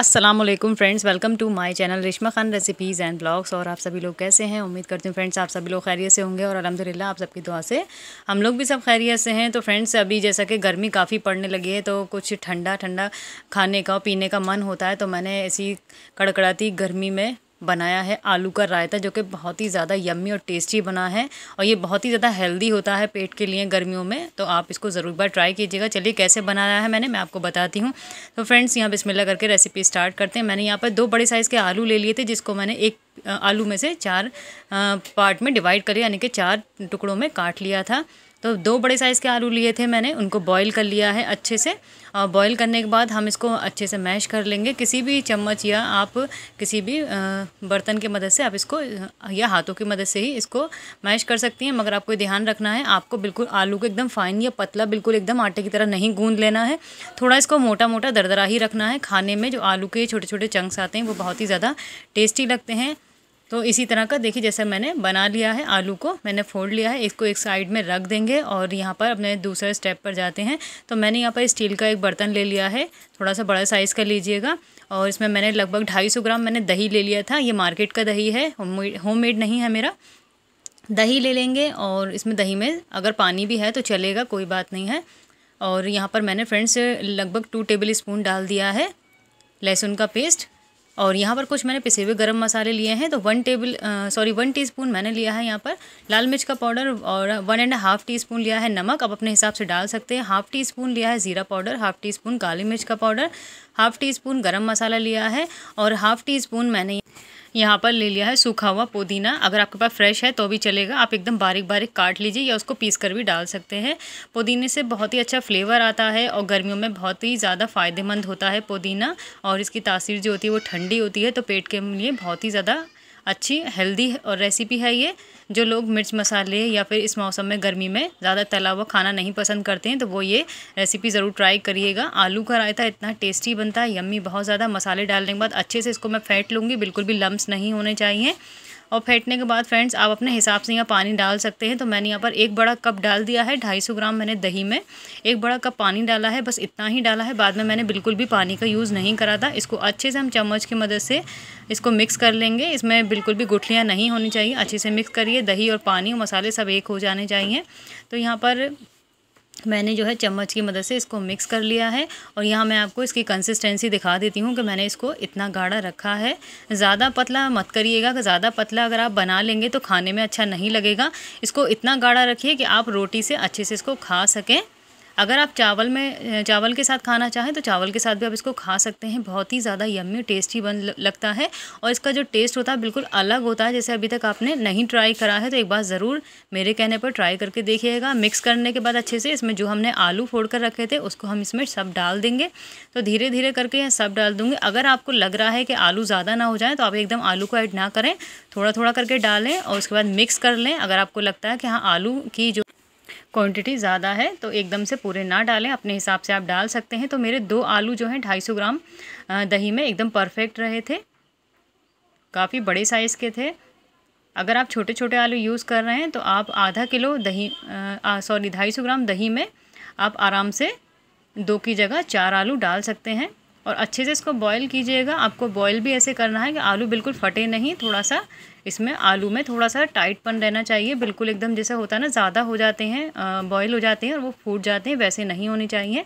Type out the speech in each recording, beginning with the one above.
Aslam friends welcome to my channel Rishma Khan recipes and blogs और आप सभी लोग कैसे हैं उम्मीद करती हूँ फ्रेंड्स आप सभी लोग खैरियत से होंगे और अलहमदिल्ला आप सबकी दुआ से हम लोग भी सब खैरियत से हैं तो फ्रेंड्स अभी जैसा कि गर्मी काफ़ी पड़ने लगी है तो कुछ ठंडा ठंडा खाने का पीने का मन होता है तो मैंने ऐसी कड़कड़ाती गर्मी में बनाया है आलू का रायता जो कि बहुत ही ज़्यादा यम्मी और टेस्टी बना है और ये बहुत ही ज़्यादा हेल्दी होता है पेट के लिए गर्मियों में तो आप इसको ज़रूर बार ट्राई कीजिएगा चलिए कैसे बनाया है मैंने मैं आपको बताती हूँ तो फ्रेंड्स यहाँ बिस्मिल्लाह करके रेसिपी स्टार्ट करते हैं मैंने यहाँ पर दो बड़े साइज़ के आलू ले लिए थे जिसको मैंने एक आलू में से चार पार्ट में डिवाइड कर यानी कि चार टुकड़ों में काट लिया था तो दो बड़े साइज़ के आलू लिए थे मैंने उनको बॉईल कर लिया है अच्छे से और बॉईल करने के बाद हम इसको अच्छे से मैश कर लेंगे किसी भी चम्मच या आप किसी भी बर्तन की मदद से आप इसको या हाथों की मदद से ही इसको मैश कर सकती हैं मगर आपको ध्यान रखना है आपको बिल्कुल आलू को एकदम फ़ाइन या पतला बिल्कुल एकदम आटे की तरह नहीं गूँध लेना है थोड़ा इसको मोटा मोटा दरदरा ही रखना है खाने में जो आलू के छोटे छोटे चंक्स आते हैं वो बहुत ही ज़्यादा टेस्टी लगते हैं तो इसी तरह का देखिए जैसा मैंने बना लिया है आलू को मैंने फोड़ लिया है इसको एक साइड में रख देंगे और यहाँ पर अपने दूसरे स्टेप पर जाते हैं तो मैंने यहाँ पर स्टील का एक बर्तन ले लिया है थोड़ा सा बड़ा साइज़ का लीजिएगा और इसमें मैंने लगभग ढाई सौ ग्राम मैंने दही ले लिया था ये मार्केट का दही है होम मेड नहीं है मेरा दही ले लेंगे और इसमें दही में अगर पानी भी है तो चलेगा कोई बात नहीं है और यहाँ पर मैंने फ्रेंड्स लगभग टू टेबल स्पून डाल दिया है लहसुन का पेस्ट और यहाँ पर कुछ मैंने पिसे हुए गरम मसाले लिए हैं तो one table sorry one teaspoon मैंने लिया है यहाँ पर लाल मिर्च का पाउडर और one and half teaspoon लिया है नमक आप अपने हिसाब से डाल सकते हैं हाफ़ टी स्पून लिया है ज़ीरा पाउडर हाफ़ टी स्पून काली मिर्च का पाउडर हाफ़ टी स्पून गर्म मसाला लिया है और हाफ़ टी स्पून मैंने यहाँ पर ले लिया है सूखा हुआ पुदीना अगर आपके पास फ्रेश है तो भी चलेगा आप एकदम बारीक बारीक काट लीजिए या उसको पीस कर भी डाल सकते हैं पुदीने से बहुत ही अच्छा फ्लेवर आता है और गर्मियों में बहुत ही ज़्यादा फ़ायदेमंद होता है पुदीना और इसकी तासीर जो होती है वो ठंडी होती है तो पेट के लिए बहुत ही ज़्यादा अच्छी हेल्दी और रेसिपी है ये जो लोग मिर्च मसाले या फिर इस मौसम में गर्मी में ज़्यादा तला हुआ खाना नहीं पसंद करते हैं तो वो ये रेसिपी ज़रूर ट्राई करिएगा आलू का रायता इतना टेस्टी बनता है यम्मी बहुत ज़्यादा मसाले डालने के बाद अच्छे से इसको मैं फेंट लूँगी बिल्कुल भी लम्ब नहीं होने चाहिए और फेंटने के बाद फ्रेंड्स आप अपने हिसाब से यहाँ पानी डाल सकते हैं तो मैंने यहाँ पर एक बड़ा कप डाल दिया है ढाई ग्राम मैंने दही में एक बड़ा कप पानी डाला है बस इतना ही डाला है बाद में मैंने बिल्कुल भी पानी का यूज़ नहीं करा था इसको अच्छे से हम चम्मच की मदद से इसको मिक्स कर लेंगे इसमें बिल्कुल भी गुठलियाँ नहीं होनी चाहिए अच्छे से मिक्स करिए दही और पानी और मसाले सब एक हो जाने चाहिए तो यहाँ पर मैंने जो है चम्मच की मदद से इसको मिक्स कर लिया है और यहाँ मैं आपको इसकी कंसिस्टेंसी दिखा देती हूँ कि मैंने इसको इतना गाढ़ा रखा है ज़्यादा पतला मत करिएगा कि ज़्यादा पतला अगर आप बना लेंगे तो खाने में अच्छा नहीं लगेगा इसको इतना गाढ़ा रखिए कि आप रोटी से अच्छे से इसको खा सकें अगर आप चावल में चावल के साथ खाना चाहें तो चावल के साथ भी आप इसको खा सकते हैं बहुत ही ज़्यादा यम्मी टेस्टी बन लगता है और इसका जो टेस्ट होता है बिल्कुल अलग होता है जैसे अभी तक आपने नहीं ट्राई करा है तो एक बार ज़रूर मेरे कहने पर ट्राई करके देखिएगा मिक्स करने के बाद अच्छे से इसमें जो हमने आलू फोड़ कर रखे थे उसको हम इसमें सब डाल देंगे तो धीरे धीरे करके सब डाल दूँगी अगर आपको लग रहा है कि आलू ज़्यादा ना हो जाए तो आप एकदम आलू को ऐड ना करें थोड़ा थोड़ा करके डालें और उसके बाद मिक्स कर लें अगर आपको लगता है कि हाँ आलू की जो क्वांटिटी ज़्यादा है तो एकदम से पूरे ना डालें अपने हिसाब से आप डाल सकते हैं तो मेरे दो आलू जो हैं ढाई सौ ग्राम दही में एकदम परफेक्ट रहे थे काफ़ी बड़े साइज़ के थे अगर आप छोटे छोटे आलू यूज़ कर रहे हैं तो आप आधा किलो दही सॉरी ढाई सौ ग्राम दही में आप आराम से दो की जगह चार आलू डाल सकते हैं और अच्छे से इसको बॉईल कीजिएगा आपको बॉईल भी ऐसे करना है कि आलू बिल्कुल फटे नहीं थोड़ा सा इसमें आलू में थोड़ा सा टाइटपन रहना चाहिए बिल्कुल एकदम जैसे होता है ना ज़्यादा हो जाते हैं बॉयल हो जाते हैं और वो फूट जाते हैं वैसे नहीं होने चाहिए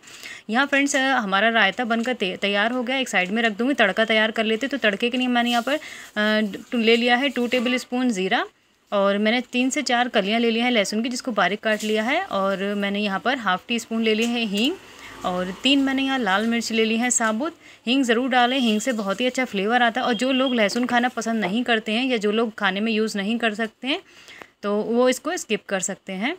यहाँ फ्रेंड्स हमारा रायता बनकर तैयार हो गया एक साइड में रख दूँगी तड़का तैयार कर लेते तो तड़के के लिए मैंने यहाँ पर ले लिया है टू टेबल स्पून ज़ीरा और मैंने तीन से चार कलियाँ ले लिया है लहसुन की जिसको बारीक काट लिया है और मैंने यहाँ पर हाफ़ टी स्पून ले लिया है हींग और तीन मैंने यहाँ लाल मिर्च ले ली है साबुत हींग ज़रूर डालें हींग से बहुत ही अच्छा फ्लेवर आता है और जो लोग लहसुन खाना पसंद नहीं करते हैं या जो लोग खाने में यूज़ नहीं कर सकते हैं तो वो इसको स्किप कर सकते हैं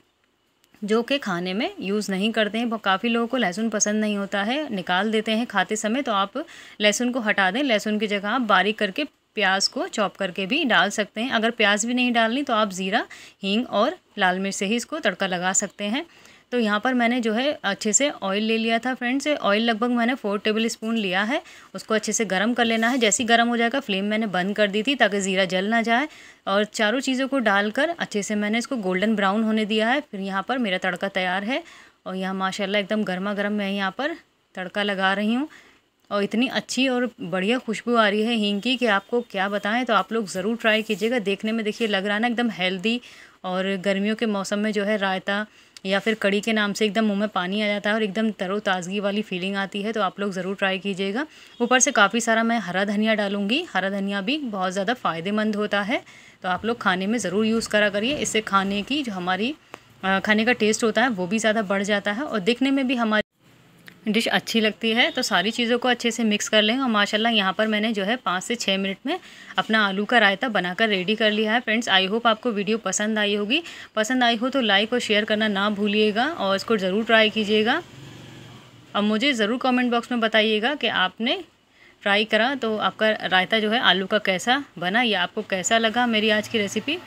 जो कि खाने में यूज़ नहीं करते हैं काफ़ी लोगों को लहसुन पसंद नहीं होता है निकाल देते हैं खाते समय तो आप लहसुन को हटा दें लहसुन की जगह आप बारीक करके प्याज को चॉप करके भी डाल सकते हैं अगर प्याज भी नहीं डालनी तो आप ज़ीरा हींग और लाल मिर्च से ही इसको तड़का लगा सकते हैं तो यहाँ पर मैंने जो है अच्छे से ऑयल ले लिया था फ्रेंड्स ऑयल लगभग मैंने फोर टेबल स्पून लिया है उसको अच्छे से गर्म कर लेना है जैसे ही गर्म हो जाएगा फ्लेम मैंने बंद कर दी थी ताकि ज़ीरा जल ना जाए और चारों चीज़ों को डालकर अच्छे से मैंने इसको गोल्डन ब्राउन होने दिया है फिर यहाँ पर मेरा तड़का तैयार है और यहाँ माशाल्लाह एकदम गर्मा गर्म मैं यहाँ पर तड़का लगा रही हूँ और इतनी अच्छी और बढ़िया खुशबू आ रही है हींग की कि आपको क्या बताएं तो आप लोग ज़रूर ट्राई कीजिएगा देखने में देखिए लग रहा ना एकदम हेल्दी और गर्मियों के मौसम में जो है रायता या फिर कड़ी के नाम से एकदम मुंह में पानी आ जाता है और एकदम तरोताज़गी वाली फीलिंग आती है तो आप लोग ज़रूर ट्राई कीजिएगा ऊपर से काफ़ी सारा मैं हरा धनिया डालूंगी हरा धनिया भी बहुत ज़्यादा फ़ायदेमंद होता है तो आप लोग खाने में ज़रूर यूज़ करा करिए इससे खाने की जो हमारी खाने का टेस्ट होता है वो भी ज़्यादा बढ़ जाता है और दिखने में भी हमारी डिश अच्छी लगती है तो सारी चीज़ों को अच्छे से मिक्स कर लें और माशाल्लाह यहाँ पर मैंने जो है पाँच से छः मिनट में अपना आलू का रायता बनाकर रेडी कर लिया है फ्रेंड्स आई होप आपको वीडियो पसंद आई होगी पसंद आई हो तो लाइक और शेयर करना ना भूलिएगा और इसको ज़रूर ट्राई कीजिएगा अब मुझे ज़रूर कॉमेंट बॉक्स में बताइएगा कि आपने ट्राई करा तो आपका रायता जो है आलू का कैसा बना या आपको कैसा लगा मेरी आज की रेसिपी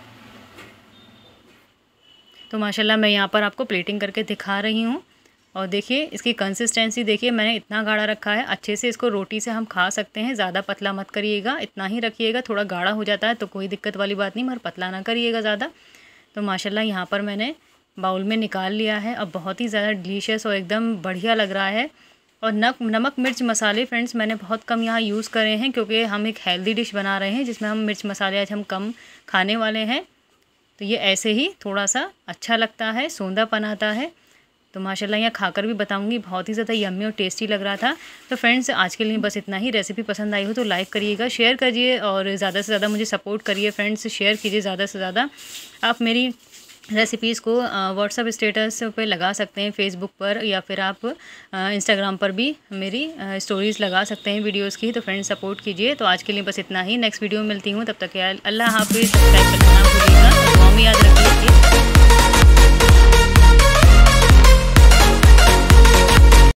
तो माशाल्लाह मैं यहाँ पर आपको प्लेटिंग करके दिखा रही हूँ और देखिए इसकी कंसिस्टेंसी देखिए मैंने इतना गाढ़ा रखा है अच्छे से इसको रोटी से हम खा सकते हैं ज़्यादा पतला मत करिएगा इतना ही रखिएगा थोड़ा गाढ़ा हो जाता है तो कोई दिक्कत वाली बात नहीं मगर पतला ना करिएगा ज़्यादा तो माशाल्लाह यहाँ पर मैंने बाउल में निकाल लिया है अब बहुत ही ज़्यादा डिलीशियस और एकदम बढ़िया लग रहा है और नक नमक मिर्च मसाले फ्रेंड्स मैंने बहुत कम यहाँ यूज़ करे हैं क्योंकि हम एक हेल्दी डिश बना रहे हैं जिसमें हम मिर्च मसाले आज हम कम खाने वाले हैं तो ये ऐसे ही थोड़ा सा अच्छा लगता है सौंधापन आता है तो माशाल्लाह यहाँ खाकर भी बताऊँगी बहुत ही ज़्यादा यम्मी और टेस्टी लग रहा था तो फ्रेंड्स आज के लिए बस इतना ही रेसिपी पसंद आई हो तो लाइक करिएगा शेयर करिए और ज़्यादा से ज़्यादा मुझे सपोर्ट करिए फ्रेंड्स शेयर कीजिए ज़्यादा से ज़्यादा आप मेरी रेसिपीज़ को व्हाट्सअप स्टेटस पे लगा सकते हैं फेसबुक पर या फिर आप इंस्टाग्राम पर भी मेरी स्टोरीज़ लगा सकते हैं वीडियोस की तो फ्रेंड्स सपोर्ट कीजिए तो आज के लिए बस इतना ही नेक्स्ट वीडियो में मिलती हूँ तब तक अल्लाह हाफिज़ सब्सक्राइब करना भूलिएगा याद रखिए